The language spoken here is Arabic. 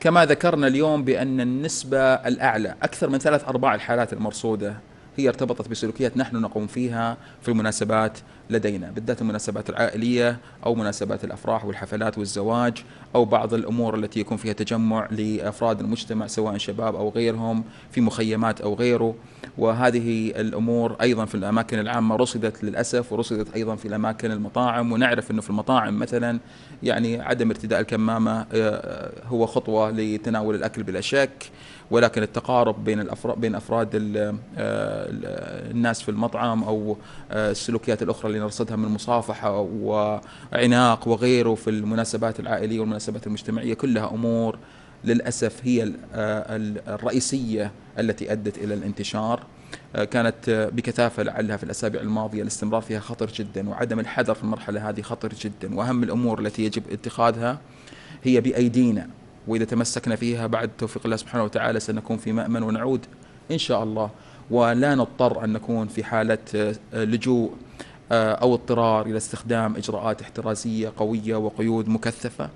كما ذكرنا اليوم بأن النسبة الأعلى أكثر من ثلاث أرباع الحالات المرصودة هي ارتبطت بسلوكيات نحن نقوم فيها في المناسبات لدينا بالذات المناسبات العائلية أو مناسبات الأفراح والحفلات والزواج أو بعض الأمور التي يكون فيها تجمع لأفراد المجتمع سواء شباب أو غيرهم في مخيمات أو غيره وهذه الامور ايضا في الاماكن العامه رصدت للاسف ورصدت ايضا في الاماكن المطاعم ونعرف انه في المطاعم مثلا يعني عدم ارتداء الكمامه آه، هو خطوه لتناول الاكل بلا شك ولكن التقارب بين الافراد بين افراد آه، الناس في المطعم او آه، السلوكيات الاخرى اللي نرصدها من مصافحه وعناق وغيره في المناسبات العائليه والمناسبات المجتمعيه كلها امور للاسف هي الرئيسيه التي أدت إلى الانتشار آه، كانت آه، بكثافة لعلها في الأسابيع الماضية الاستمرار فيها خطر جدا وعدم الحذر في المرحلة هذه خطر جدا وأهم الأمور التي يجب اتخاذها هي بأيدينا وإذا تمسكنا فيها بعد توفيق الله سبحانه وتعالى سنكون في مأمن ونعود إن شاء الله ولا نضطر أن نكون في حالة آه، لجوء أو اضطرار إلى استخدام إجراءات احترازية قوية وقيود مكثفة